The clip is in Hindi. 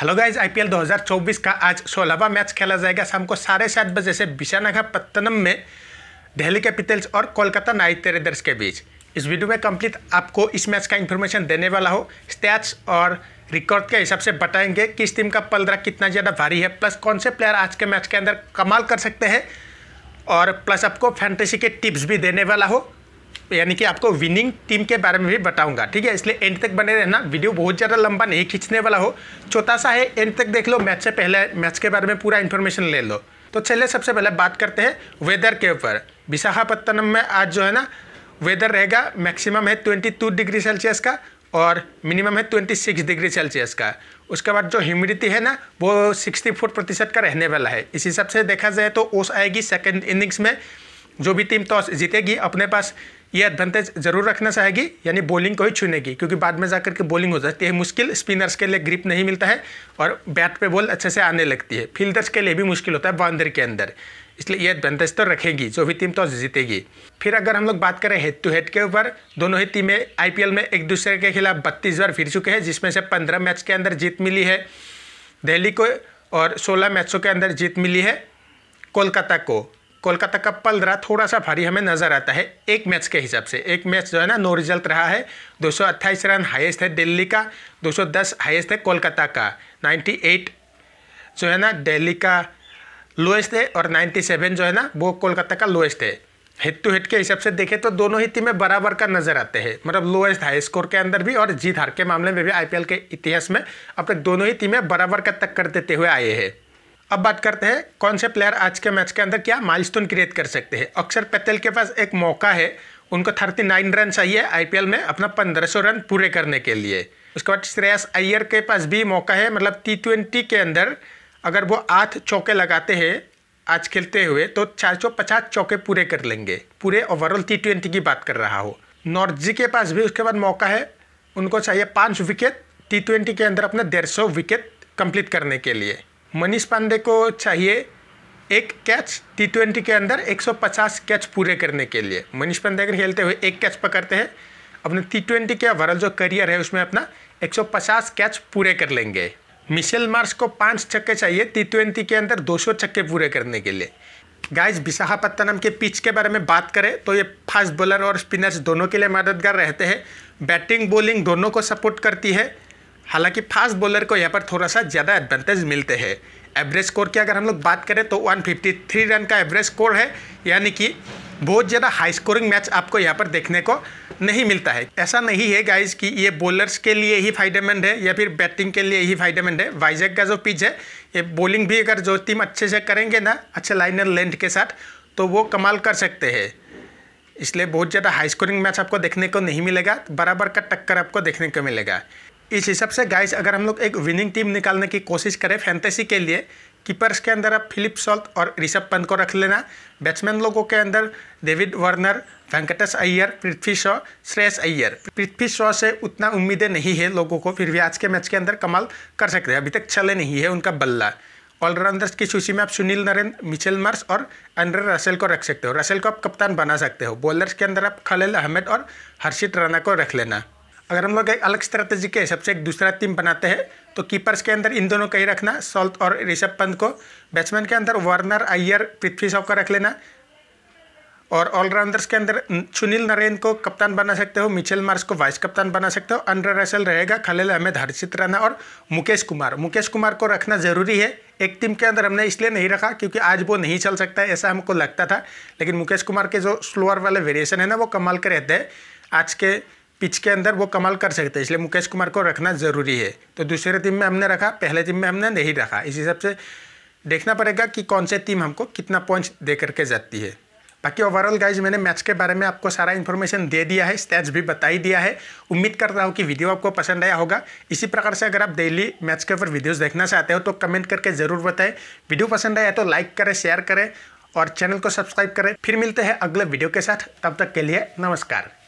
हेलो गाइज आईपीएल 2024 का आज सोलहवा मैच खेला जाएगा शाम को साढ़े सात बजे से विशाखापत्तनम में दिल्ली कैपिटल्स और कोलकाता नाइट रेडर्स के बीच इस वीडियो में कंप्लीट आपको इस मैच का इन्फॉर्मेशन देने वाला हो स्टैट्स और रिकॉर्ड के हिसाब से बताएंगे किस टीम का पलरा कितना ज़्यादा भारी है प्लस कौन से प्लेयर आज के मैच के अंदर कमाल कर सकते हैं और प्लस आपको फैंटेसी के टिप्स भी देने वाला हो यानी कि आपको विनिंग टीम के बारे में भी बताऊंगा ठीक है इसलिए एंड तक बने रहना वीडियो बहुत ज़्यादा लंबा नहीं खींचने वाला हो छोटा सा है एंड तक देख लो मैच से पहले मैच के बारे में पूरा इन्फॉर्मेशन ले लो तो चलिए सबसे पहले बात करते हैं वेदर के ऊपर विशाखापत्तनम में आज जो है ना वेदर रहेगा मैक्सिमम है ट्वेंटी टू डिग्री सेल्सियस का और मिनिमम है ट्वेंटी सिक्स डिग्री सेल्सियस का उसके बाद जो ह्यूमिडिटी है ना वो सिक्सटी फोर प्रतिशत का रहने वाला है इस हिसाब से देखा जाए तो ओस आएगी सेकेंड इनिंग्स में जो भी टीम टॉस जीतेगी अपने पास ये एडवांटेज जरूर रखना चाहेगी यानी बॉलिंग को ही छूनेगी क्योंकि बाद में जाकर के बॉलिंग हो जाती है मुश्किल स्पिनर्स के लिए ग्रिप नहीं मिलता है और बैट पे बॉल अच्छे से आने लगती है फील्डर्स के लिए भी मुश्किल होता है बाउंड्री के अंदर इसलिए ये एडवांटेज तो रखेगी जो भी टीम तो जीतेगी फिर अगर हम लोग बात करें हेड टू हेड के ऊपर दोनों ही टीमें आई में एक दूसरे के खिलाफ बत्तीस बार फिर चुके हैं जिसमें से पंद्रह मैच के अंदर जीत मिली है दिल्ली को और सोलह मैचों के अंदर जीत मिली है कोलकाता को कोलकाता का पल रहा थोड़ा सा भारी हमें नज़र आता है एक मैच के हिसाब से एक मैच जो है ना नो रिजल्ट रहा है 228 रन हाईएस्ट है दिल्ली का 210 हाईएस्ट है कोलकाता का 98 जो है ना दिल्ली का लोएस्ट है और 97 जो है ना वो कोलकाता का लोएस्ट है हेड टू हेड के हिसाब से देखें तो दोनों ही टीमें बराबर का नजर आते हैं मतलब लोएस्ट हाई स्कोर के अंदर भी और जीत हार के मामले में भी आईपीएल के इतिहास में अपने दोनों ही टीमें बराबर का तक कर देते हुए आए हैं अब बात करते हैं कौन से प्लेयर आज के मैच के अंदर क्या माइलस्टोन क्रिएट कर सकते हैं अक्षर पटेल के पास एक मौका है उनको थर्टी नाइन रन चाहिए आईपीएल में अपना पंद्रह सौ रन पूरे करने के लिए उसके बाद श्रेयस अय्यर के पास भी मौका है मतलब टी ट्वेंटी के अंदर अगर वो आठ चौके लगाते हैं आज खेलते हुए तो चार सौ पचास चौके पूरे कर लेंगे पूरे ओवरऑल टी ट्वेंटी की बात कर रहा हो जी के पास भी उसके बाद मौका है उनको चाहिए पाँच विकेट टी ट्वेंटी के अंदर अपना डेढ़ सौ विकेट कंप्लीट करने के लिए मनीष पांडे को चाहिए एक कैच टी ट्वेंटी के अंदर 150 कैच पूरे करने के लिए मनीष पांडे अगर खेलते हुए एक कैच पकड़ते हैं अपने टी ट्वेंटी के ओवरऑल जो करियर है उसमें अपना 150 कैच पूरे कर लेंगे मिशेल मार्स को पाँच छक्के चाहिए टी ट्वेंटी के अंदर 200 छक्के पूरे करने के लिए गाइस विशाखापत्तनम के पिच के बारे में बात करें तो ये फास्ट बॉलर और स्पिनर्स दोनों के लिए मददगार रहते हैं बैटिंग बॉलिंग दोनों को सपोर्ट करती है हालांकि फास्ट बॉलर को यहाँ पर थोड़ा सा ज़्यादा एडवांटेज मिलते हैं एवरेज स्कोर की अगर हम लोग बात करें तो 153 रन का एवरेज स्कोर है यानी कि बहुत ज़्यादा हाई स्कोरिंग मैच आपको यहाँ पर देखने को नहीं मिलता है ऐसा नहीं है गाइज कि ये बॉलर्स के लिए ही फायदेमंद है या फिर बैटिंग के लिए ही फायदेमंद है वाइजैक का जो पिच है ये बॉलिंग भी अगर जो टीम अच्छे से करेंगे ना अच्छे लाइनर लेंथ के साथ तो वो कमाल कर सकते हैं इसलिए बहुत ज़्यादा हाई स्कोरिंग मैच आपको देखने को नहीं मिलेगा बराबर का टक्कर आपको देखने को मिलेगा इस हिसाब से गाइस अगर हम लोग एक विनिंग टीम निकालने की कोशिश करें फैंटेसी के लिए कीपर्स के अंदर आप फिलिप सॉल्ट और ऋषभ पंत को रख लेना बैट्समैन लोगों के अंदर डेविड वर्नर वेंकटेश अय्यर पृथ्वी शॉ श्रेयस अय्यर पृथ्वी शॉ से उतना उम्मीदें नहीं है लोगों को फिर भी आज के मैच के अंदर कमाल कर सकते हैं अभी तक चले नहीं है उनका बल्ला ऑलराउंडर्स की सूची में आप सुनील नरेंद्र मिचेल मर्स और अंडर रसेल को रख सकते हो रसेल को आप कप्तान बना सकते हो बॉलर्स के अंदर आप खलील अहमद और हर्षित राणा को रख लेना अगर हम लोग एक अलग स्ट्रैटेजी के हिसाब से एक दूसरा टीम बनाते हैं तो कीपर्स के अंदर इन दोनों का ही रखना सॉल्त और ऋषभ पंत को बैट्समैन के अंदर वार्नर अय्यर पृथ्वी शॉ का रख लेना और ऑलराउंडर्स के अंदर सुनील नरेन को कप्तान बना सकते हो मिचेल मार्स को वाइस कप्तान बना सकते हो अंडर रसल रहेगा खलेल अहमद हर्षित राणा और मुकेश कुमार मुकेश कुमार को रखना ज़रूरी है एक टीम के अंदर हमने इसलिए नहीं रखा क्योंकि आज वो नहीं चल सकता है ऐसा हमको लगता था लेकिन मुकेश कुमार के जो स्लोअर वाले वेरिएशन है ना वो कमाल के रहते हैं आज के पिच के अंदर वो कमाल कर सकते हैं इसलिए मुकेश कुमार को रखना ज़रूरी है तो दूसरे टीम में हमने रखा पहले टीम में हमने नहीं रखा इस हिसाब से देखना पड़ेगा कि कौन से टीम हमको कितना पॉइंट्स दे करके जाती है बाकी ओवरऑल गाइज मैंने मैच के बारे में आपको सारा इन्फॉर्मेशन दे दिया है स्टैच भी बता ही दिया है उम्मीद करता हूँ कि वीडियो आपको पसंद आया होगा इसी प्रकार से अगर आप डेली मैच के ऊपर वीडियोज़ देखना चाहते हो तो कमेंट करके ज़रूर बताएं वीडियो पसंद आया तो लाइक करें शेयर करें और चैनल को सब्सक्राइब करें फिर मिलते हैं अगले वीडियो के साथ तब तक के लिए नमस्कार